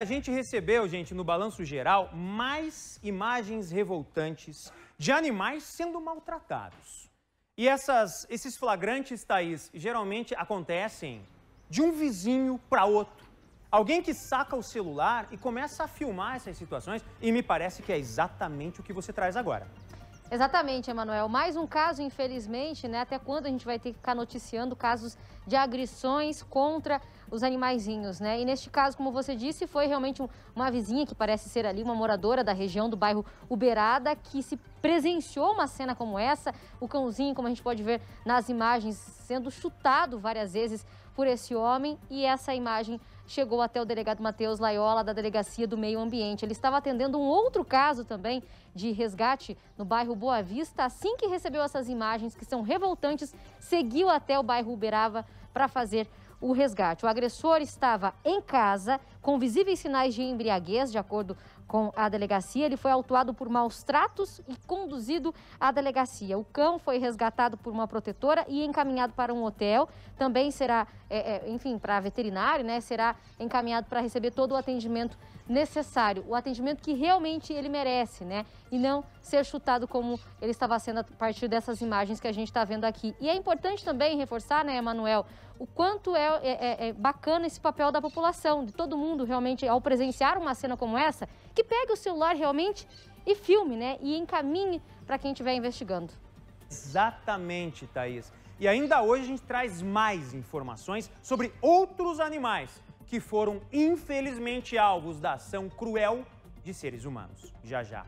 A gente recebeu, gente, no balanço geral, mais imagens revoltantes de animais sendo maltratados. E essas, esses flagrantes, Thaís, geralmente acontecem de um vizinho para outro. Alguém que saca o celular e começa a filmar essas situações, e me parece que é exatamente o que você traz agora. Exatamente, Emanuel. Mais um caso, infelizmente, né? Até quando a gente vai ter que ficar noticiando casos de agressões contra os animaizinhos, né? E neste caso, como você disse, foi realmente um, uma vizinha que parece ser ali uma moradora da região do bairro Uberada que se presenciou uma cena como essa. O cãozinho, como a gente pode ver nas imagens, sendo chutado várias vezes por esse homem e essa imagem chegou até o delegado Matheus Laiola, da Delegacia do Meio Ambiente. Ele estava atendendo um outro caso também de resgate no bairro Boa Vista. Assim que recebeu essas imagens, que são revoltantes, seguiu até o bairro Uberava para fazer o resgate. O agressor estava em casa com visíveis sinais de embriaguez, de acordo com a delegacia. Ele foi autuado por maus tratos e conduzido à delegacia. O cão foi resgatado por uma protetora e encaminhado para um hotel. Também será, é, é, enfim, para veterinário, né? Será encaminhado para receber todo o atendimento necessário, o atendimento que realmente ele merece, né? E não ser chutado como ele estava sendo a partir dessas imagens que a gente está vendo aqui. E é importante também reforçar, né, Emanuel, o quanto é, é, é, é, bacana esse papel da população, de todo mundo realmente, ao presenciar uma cena como essa, que pegue o celular realmente e filme, né? E encaminhe para quem estiver investigando. Exatamente, Thaís. E ainda hoje a gente traz mais informações sobre outros animais que foram infelizmente alvos da ação cruel de seres humanos. Já já.